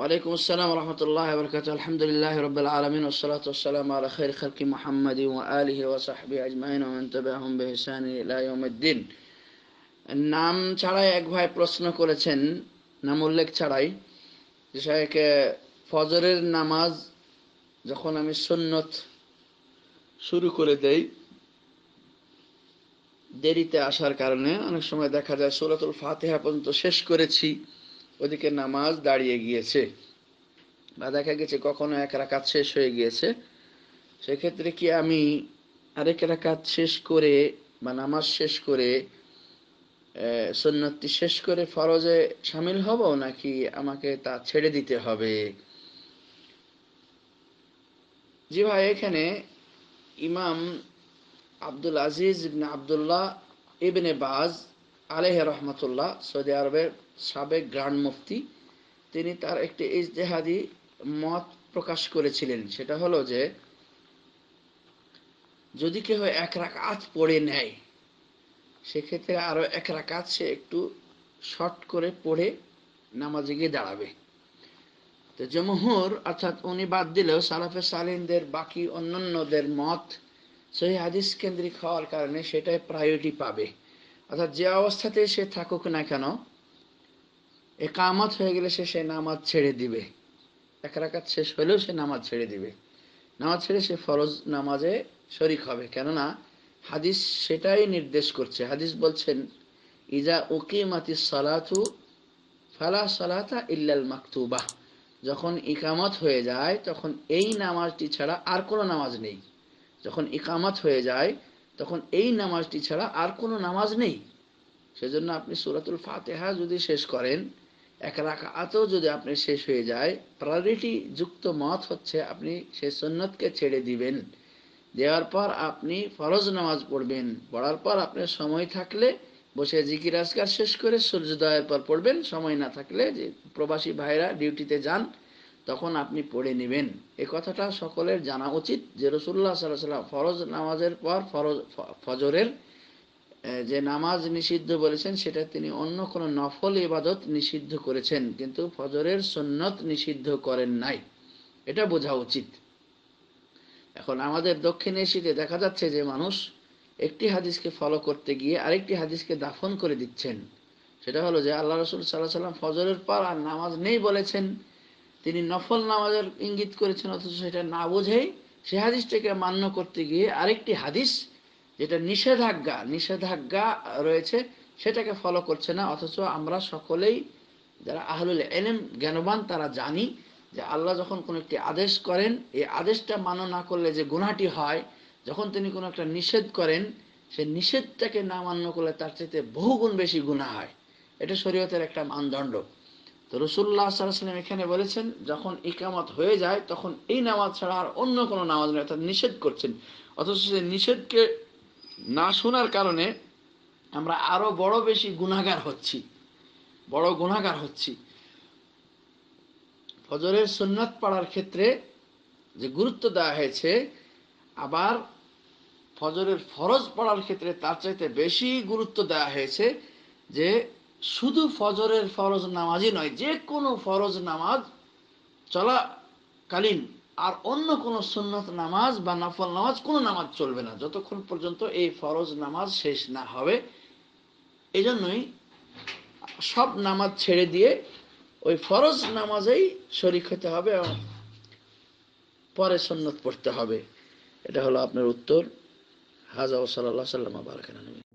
ওয়ালাইকুম আসসালাম রহমতুল্লাহ বরকাত আলহামদুলিল্লাহ রবিল আলমিন ওসলাত ওসালাম আল খৈর খলকি মোহাম্মদ আলহি ওসাহবি আজমাইন ওমন্তবাহম বেহসান ইলাহমদ্দিন নাম ছাড়াই এক ভাই প্রশ্ন করেছেন নাম উল্লেখ ছাড়াই যে শাহেক ফজরের নামাজ যখন আমি সুন্নত শুরু করে দেই দেরিতে আসার কারণে অনেক সময় দেখা যায় সুরাতুল ফাতেহা পর্যন্ত শেষ করেছি ওদিকে নামাজ দাঁড়িয়ে গিয়েছে বা দেখা গেছে কখনো এক রাকাত শেষ হয়ে গিয়েছে সেক্ষেত্রে কি আমি আরেক রাকাত শেষ করে বা নামাজ শেষ করে সন্ন্যতটি শেষ করে ফরজে সামিল হব নাকি আমাকে তা ছেড়ে দিতে হবে জি ভাই এখানে ইমাম আব্দুল আজিজ ইবনে আবদুল্লাহ ইবনে বাজ আলেহ রহমতুল্লাহ সৌদি আরবের সাবেক গ্রান্ড মুফতি তিনি তার একটি ইজতেহাদি মত প্রকাশ করেছিলেন সেটা হলো যে যদি কেউ এক রাকাত পড়ে নেয় সেক্ষেত্রে আরও এক রাকাত সে একটু শর্ট করে পড়ে নামাজে গিয়ে দাঁড়াবে তো জমহুর অর্থাৎ উনি বাদ দিলেও সালাফে সালিনদের বাকি অন্যান্যদের মত সেই হাদিস কেন্দ্রিক হওয়ার কারণে সেটাই প্রায়োরিটি পাবে অর্থাৎ যে অবস্থাতেই সে থাকুক না কেন একামত হয়ে গেলে সে সে নামাজ ছেড়ে দিবে এক রাকাত শেষ হলেও সে নামাজ ছেড়ে দিবে নামাজ ছেড়ে সে ফরজ নামাজে শরিক হবে কেননা হাদিস সেটাই নির্দেশ করছে হাদিস বলছেন ইজা মাতি সালাতু ফালা সালাতা ইল্লাল মাকতুবাহ যখন ইকামত হয়ে যায় তখন এই নামাজটি ছাড়া আর কোনো নামাজ নেই যখন ইকামত হয়ে যায় তখন এই নামাজটি ছাড়া আর কোনো নামাজ নেই সেজন্য আপনি সুরাতুল ফাতেহা যদি শেষ করেন এক রাখা আতেও যদি আপনি শেষ হয়ে যায় প্রায়োরিটি যুক্ত মত হচ্ছে আপনি সে সন্ন্যতকে ছেড়ে দিবেন দেওয়ার পর আপনি ফরজ নামাজ পড়বেন পড়ার পর আপনার সময় থাকলে বসে জিকির আজকার শেষ করে সূর্যোদয়ের পর পড়বেন সময় না থাকলে যে প্রবাসী ভাইরা ডিউটিতে যান তখন আপনি পড়ে নেবেন এ কথাটা সকলের জানা উচিত যে রসুল্লাহ সাল্লাহ সাল্লাম ফরজ নামাজের পর ফরজ ফজরের যে নামাজ নিষিদ্ধ বলেছেন সেটা তিনি অন্য কোনো নফল ইবাদত নিষিদ্ধ করেছেন কিন্তু ফজরের সন্ন্যত নিষিদ্ধ করেন নাই এটা বোঝা উচিত এখন আমাদের দক্ষিণ এশিয়াতে দেখা যাচ্ছে যে মানুষ একটি হাদিসকে ফলো করতে গিয়ে আরেকটি হাদিসকে দাফন করে দিচ্ছেন সেটা হলো যে আল্লাহ রসুল সাল্লাহ সাল্লাম ফজরের পর আর নামাজ নেই বলেছেন তিনি নফল নামাজের ইঙ্গিত করেছেন অথচ সেটা না বোঝেই সে হাদিসটাকে মান্য করতে গিয়ে আরেকটি হাদিস যেটা নিষেধাজ্ঞা নিষেধাজ্ঞা রয়েছে সেটাকে ফলো করছে না অথচ আমরা সকলেই যারা আহলুল এলেম জ্ঞানবান তারা জানি যে আল্লাহ যখন কোনো একটি আদেশ করেন এই আদেশটা মান্য না করলে যে গুণাটি হয় যখন তিনি কোনো একটা নিষেধ করেন সে নিষেধটাকে না মান্য করলে তার চাইতে বহুগুণ বেশি গুণা হয় এটা শরীয়তের একটা মানদণ্ড তো রসুল্লাহ সাল্লাম এখানে বলেছেন যখন ইকামত হয়ে যায় তখন এই নামাজ ছাড়া আর অন্য কোনো নামাজ নেই অর্থাৎ নিষেধ করছেন অথচ সে নিষেধকে না শোনার কারণে আমরা আরও বড় বেশি গুণাগার হচ্ছি বড় গুণাগার হচ্ছি ফজরের সন্ন্যত পাড়ার ক্ষেত্রে যে গুরুত্ব দেওয়া হয়েছে আবার ফজরের ফরজ পড়ার ক্ষেত্রে তার চাইতে বেশি গুরুত্ব দেওয়া হয়েছে যে শুধু ফজরের ফরজ নামাজই নয় যে কোনো ফরজ নামাজ চলাকালীন আর অন্য কোন সুন্নত নামাজ বা নাফল নামাজ কোনো নামাজ চলবে না যতক্ষণ পর্যন্ত এই ফরজ নামাজ শেষ না হবে এই জন্যই সব নামাজ ছেড়ে দিয়ে ওই ফরজ নামাজেই শরিক হতে হবে এবং পরে সন্ন্যত পড়তে হবে এটা হলো আপনার উত্তর হাজা ও সাল্লাহ সাল্লাম আবার